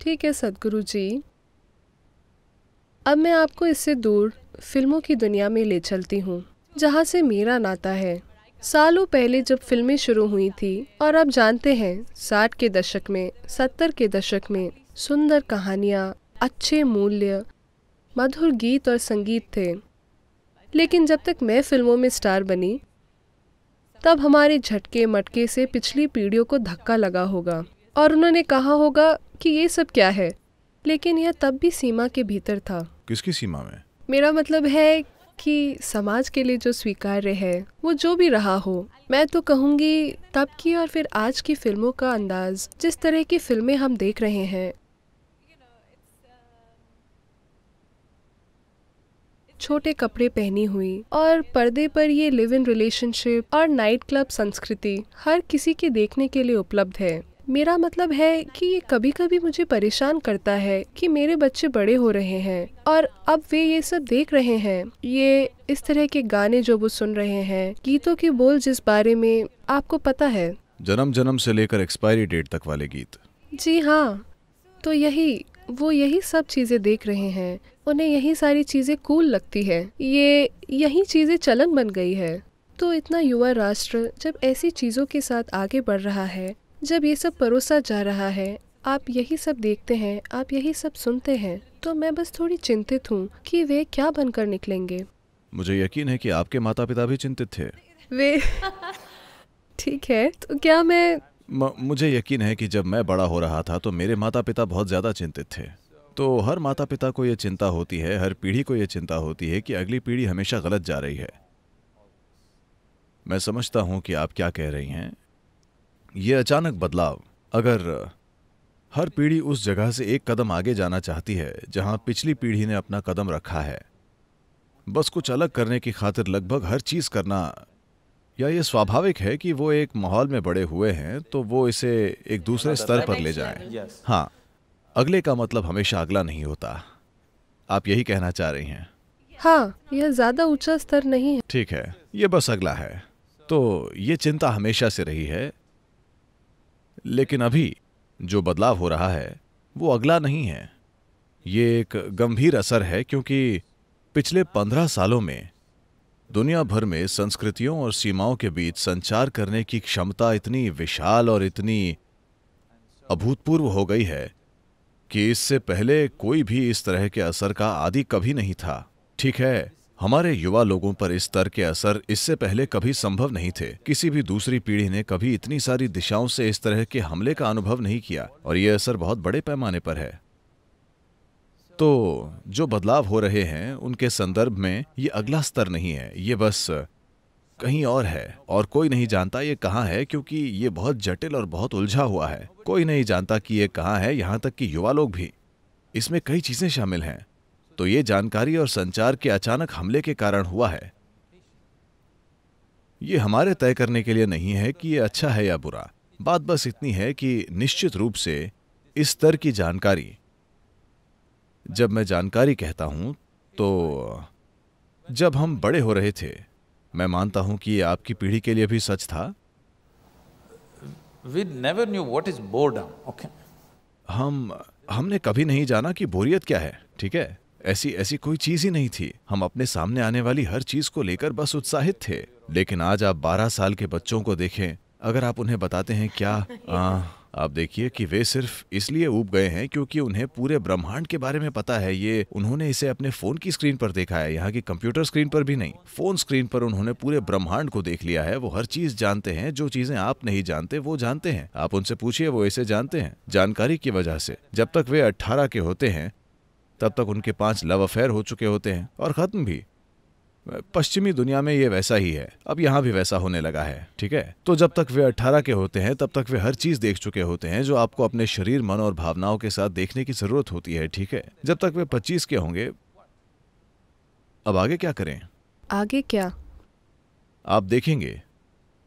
ठीक है सदगुरु जी अब मैं आपको इससे दूर फिल्मों की दुनिया में ले चलती हूँ जहाँ से मेरा नाता है सालों पहले जब फिल्में शुरू हुई थी और आप जानते हैं साठ के दशक में सत्तर के दशक में सुंदर कहानियाँ अच्छे मूल्य मधुर गीत और संगीत थे लेकिन जब तक मैं फिल्मों में स्टार बनी तब हमारे झटके मटके से पिछली पीढ़ियों को धक्का लगा होगा और उन्होंने कहा होगा कि ये सब क्या है लेकिन यह तब भी सीमा के भीतर था किसकी सीमा में मेरा मतलब है कि समाज के लिए जो स्वीकार्य है वो जो भी रहा हो मैं तो कहूँगी तब की और फिर आज की फिल्मों का अंदाज जिस तरह की फिल्में हम देख रहे हैं छोटे कपड़े पहनी हुई और पर्दे पर ये लिव इन रिलेशनशिप और नाइट क्लब संस्कृति हर किसी के देखने के लिए उपलब्ध है मेरा मतलब है कि ये कभी कभी मुझे परेशान करता है कि मेरे बच्चे बड़े हो रहे हैं और अब वे ये सब देख रहे हैं ये इस तरह के गाने जो वो सुन रहे हैं गीतों के बोल जिस बारे में आपको पता है जन्म जन्म से लेकर एक्सपायरी डेट तक वाले गीत जी हाँ तो यही वो यही सब चीज़ें देख रहे हैं उन्हें यही सारी चीज़ें कूल लगती है ये यही चीज़ें चलन बन गई है तो इतना युवा राष्ट्र जब ऐसी चीज़ों के साथ आगे बढ़ रहा है जब ये सब परोसा जा रहा है आप यही सब देखते हैं आप यही सब सुनते हैं तो मैं बस थोड़ी चिंतित हूँ कि वे क्या बनकर निकलेंगे मुझे यकीन है कि आपके माता पिता भी चिंतित थे वे ठीक है तो क्या मैं म, मुझे यकीन है कि जब मैं बड़ा हो रहा था तो मेरे माता पिता बहुत ज़्यादा चिंतित थे तो हर माता पिता को ये चिंता होती है हर पीढ़ी को ये चिंता होती है कि अगली पीढ़ी हमेशा गलत जा रही है मैं समझता हूँ कि आप क्या कह रही हैं ये अचानक बदलाव अगर हर पीढ़ी उस जगह से एक कदम आगे जाना चाहती है जहां पिछली पीढ़ी ने अपना कदम रखा है बस कुछ अलग करने की खातिर लगभग हर चीज़ करना या ये स्वाभाविक है कि वो एक माहौल में बड़े हुए हैं तो वो इसे एक दूसरे स्तर पर ले जाएं। हाँ अगले का मतलब हमेशा अगला नहीं होता आप यही कहना चाह रही हैं हाँ यह ज्यादा ऊंचा स्तर नहीं है ठीक है ये बस अगला है तो ये चिंता हमेशा से रही है लेकिन अभी जो बदलाव हो रहा है वो अगला नहीं है ये एक गंभीर असर है क्योंकि पिछले पंद्रह सालों में दुनिया भर में संस्कृतियों और सीमाओं के बीच संचार करने की क्षमता इतनी विशाल और इतनी अभूतपूर्व हो गई है कि इससे पहले कोई भी इस तरह के असर का आदि कभी नहीं था ठीक है हमारे युवा लोगों पर इस तरह के असर इससे पहले कभी संभव नहीं थे किसी भी दूसरी पीढ़ी ने कभी इतनी सारी दिशाओं से इस तरह के हमले का अनुभव नहीं किया और ये असर बहुत बड़े पैमाने पर है तो जो बदलाव हो रहे हैं उनके संदर्भ में ये अगला स्तर नहीं है ये बस कहीं और है और कोई नहीं जानता ये कहाँ है क्योंकि ये बहुत जटिल और बहुत उलझा हुआ है कोई नहीं जानता कि ये कहाँ है यहाँ तक कि युवा लोग भी इसमें कई चीज़ें शामिल हैं तो ये जानकारी और संचार के अचानक हमले के कारण हुआ है ये हमारे तय करने के लिए नहीं है कि ये अच्छा है या बुरा बात बस इतनी है कि निश्चित रूप से इस स्तर की जानकारी जब मैं जानकारी कहता हूं तो जब हम बड़े हो रहे थे मैं मानता हूं कि यह आपकी पीढ़ी के लिए भी सच था we never knew what is boredom, हम हमने कभी नहीं जाना कि बोरियत क्या है ठीक है ऐसी ऐसी कोई चीज ही नहीं थी हम अपने सामने आने वाली हर चीज को लेकर बस उत्साहित थे लेकिन आज आप 12 साल के बच्चों को देखें अगर आप उन्हें बताते हैं क्या आ, हाँ, आप देखिए कि वे सिर्फ इसलिए उब गए हैं क्योंकि उन्हें पूरे ब्रह्मांड के बारे में पता है ये उन्होंने इसे अपने फोन की स्क्रीन पर देखा है यहाँ की कंप्यूटर स्क्रीन पर भी नहीं फोन स्क्रीन पर उन्होंने पूरे ब्रह्मांड को देख लिया है वो हर चीज जानते हैं जो चीजें आप नहीं जानते वो जानते हैं आप उनसे पूछिए वो इसे जानते हैं जानकारी की वजह से जब तक वे अट्ठारह के होते हैं तब तक उनके पांच लव अफेयर हो चुके होते हैं और ख़त्म भी पश्चिमी दुनिया में ये वैसा ही है अब यहाँ भी वैसा होने लगा है ठीक है तो जब तक वे अट्ठारह के होते हैं तब तक वे हर चीज देख चुके होते हैं जो आपको अपने शरीर मन और भावनाओं के साथ देखने की जरूरत होती है ठीक है जब तक वे पच्चीस के होंगे अब आगे क्या करें आगे क्या आप देखेंगे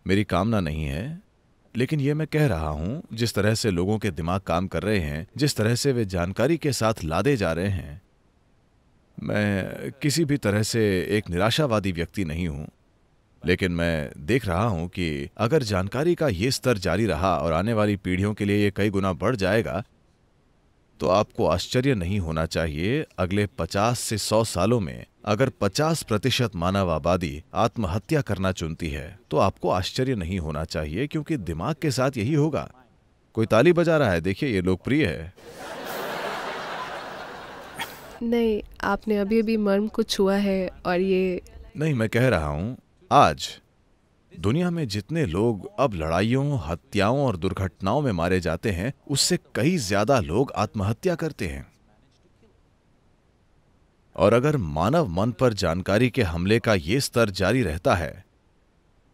मेरी कामना नहीं है लेकिन ये मैं कह रहा हूँ जिस तरह से लोगों के दिमाग काम कर रहे हैं जिस तरह से वे जानकारी के साथ लादे जा रहे हैं मैं किसी भी तरह से एक निराशावादी व्यक्ति नहीं हूँ लेकिन मैं देख रहा हूँ कि अगर जानकारी का ये स्तर जारी रहा और आने वाली पीढ़ियों के लिए ये कई गुना बढ़ जाएगा तो आपको आश्चर्य नहीं होना चाहिए अगले 50 से 100 सालों में अगर 50 प्रतिशत मानव आबादी आत्महत्या करना चुनती है तो आपको आश्चर्य नहीं होना चाहिए क्योंकि दिमाग के साथ यही होगा कोई ताली बजा रहा है देखिए ये लोकप्रिय है नहीं आपने अभी अभी मर्म को छुआ है और ये नहीं मैं कह रहा हूँ आज दुनिया में जितने लोग अब लड़ाइयों हत्याओं और दुर्घटनाओं में मारे जाते हैं उससे कई ज्यादा लोग आत्महत्या करते हैं और अगर मानव मन पर जानकारी के हमले का ये स्तर जारी रहता है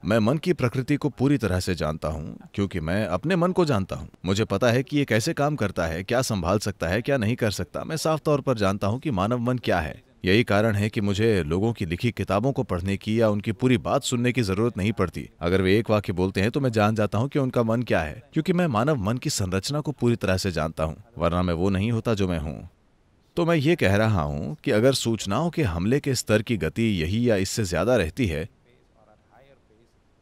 मैं मन की प्रकृति को पूरी तरह से जानता हूं क्योंकि मैं अपने मन को जानता हूं मुझे पता है कि ये कैसे काम करता है क्या संभाल सकता है क्या नहीं कर सकता मैं साफ तौर पर जानता हूं कि मानव मन क्या है यही कारण है कि मुझे लोगों की लिखी किताबों को पढ़ने की या उनकी पूरी बात सुनने की जरूरत नहीं पड़ती अगर वे एक वाक्य बोलते हैं तो मैं जान जाता हूँ कि उनका मन क्या है क्योंकि मैं मानव मन की संरचना को पूरी तरह से जानता हूँ वरना मैं वो नहीं होता जो मैं हूँ तो मैं ये कह रहा हूँ कि अगर सूचनाओं के हमले के स्तर की गति यही या इससे ज्यादा रहती है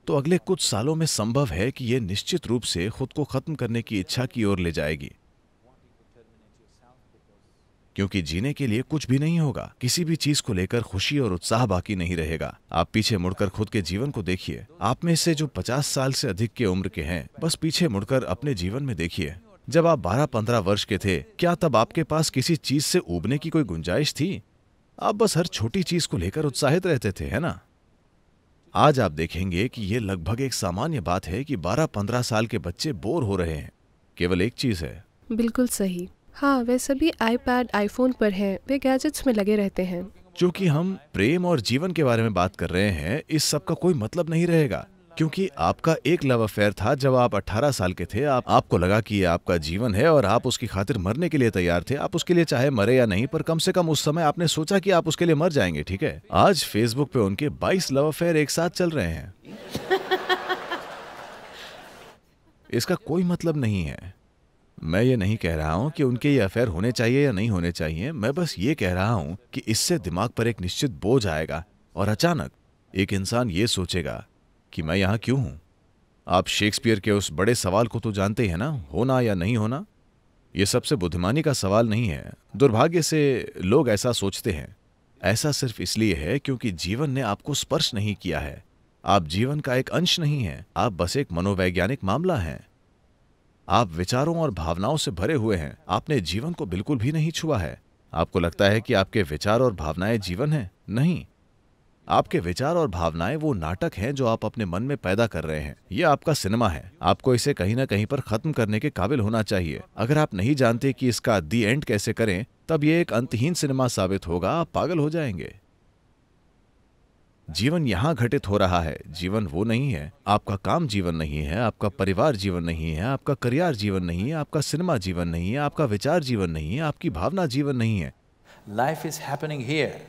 तो अगले कुछ सालों में संभव है कि यह निश्चित रूप से खुद को खत्म करने की इच्छा की ओर ले जाएगी क्योंकि जीने के लिए कुछ भी नहीं होगा किसी भी चीज को लेकर खुशी और उत्साह बाकी नहीं रहेगा आप पीछे मुड़कर खुद के जीवन को देखिए आप में से जो 50 साल से अधिक के उम्र के हैं बस पीछे मुड़कर अपने जीवन में देखिए जब आप 12-15 वर्ष के थे क्या तब आपके पास किसी चीज से उबने की कोई गुंजाइश थी आप बस हर छोटी चीज को लेकर उत्साहित रहते थे है ना आज आप देखेंगे कि ये लगभग एक सामान्य बात है कि 12-15 साल के बच्चे बोर हो रहे हैं केवल एक चीज है बिल्कुल सही हाँ वे सभी आईपैड आईफोन पर हैं वे गैजेट्स में लगे रहते हैं क्योंकि हम प्रेम और जीवन के बारे में बात कर रहे हैं इस सब का कोई मतलब नहीं रहेगा क्योंकि आपका एक लव अफेयर था जब आप 18 साल के थे आप आपको लगा कि ये आपका जीवन है और आप उसकी खातिर मरने के लिए तैयार थे आप उसके लिए चाहे मरे या नहीं पर कम से कम उस समय आपने सोचा कि आप उसके लिए मर जाएंगे ठीक है आज फेसबुक पे उनके 22 लव अफेयर एक साथ चल रहे हैं इसका कोई मतलब नहीं है मैं ये नहीं कह रहा हूँ कि उनके ये अफेयर होने चाहिए या नहीं होने चाहिए मैं बस ये कह रहा हूँ कि इससे दिमाग पर एक निश्चित बोझ आएगा और अचानक एक इंसान ये सोचेगा कि मैं यहाँ क्यों हूँ आप शेक्सपियर के उस बड़े सवाल को तो जानते हैं ना होना या नहीं होना ये सबसे बुद्धिमानी का सवाल नहीं है दुर्भाग्य से लोग ऐसा सोचते हैं ऐसा सिर्फ इसलिए है क्योंकि जीवन ने आपको स्पर्श नहीं किया है आप जीवन का एक अंश नहीं है आप बस एक मनोवैज्ञानिक मामला हैं आप विचारों और भावनाओं से भरे हुए हैं आपने जीवन को बिल्कुल भी नहीं छुआ है आपको लगता है कि आपके विचार और भावनाएं जीवन हैं नहीं आपके विचार और भावनाएं वो नाटक हैं जो आप अपने मन में पैदा कर रहे हैं ये आपका सिनेमा है आपको इसे कहीं ना कहीं पर खत्म करने के काबिल होना चाहिए अगर आप नहीं जानते कि इसका दी एंड कैसे करें तब ये एक अंतहीन सिनेमा साबित होगा आप पागल हो जाएंगे जीवन यहाँ घटित हो रहा है जीवन वो नहीं है आपका काम जीवन नहीं है आपका परिवार जीवन नहीं है आपका करियर जीवन नहीं है आपका सिनेमा जीवन नहीं है आपका विचार जीवन नहीं है आपकी भावना जीवन नहीं है life is happening here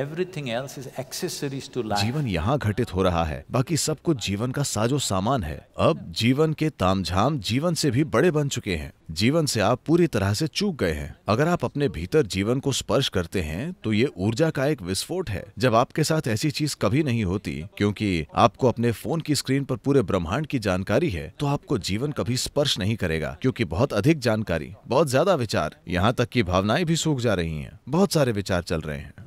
Everything else is accessories to life. जीवन यहाँ घटित हो रहा है बाकी सब कुछ जीवन का साजो सामान है अब जीवन के तामझाम जीवन से भी बड़े बन चुके हैं जीवन से आप पूरी तरह से चूक गए हैं अगर आप अपने भीतर जीवन को स्पर्श करते हैं तो ये ऊर्जा का एक विस्फोट है जब आपके साथ ऐसी चीज कभी नहीं होती क्योंकि आपको अपने फोन की स्क्रीन पर पूरे ब्रह्मांड की जानकारी है तो आपको जीवन कभी स्पर्श नहीं करेगा क्योंकि बहुत अधिक जानकारी बहुत ज्यादा विचार यहाँ तक की भावनाएं भी सूख जा रही है बहुत सारे विचार चल रहे हैं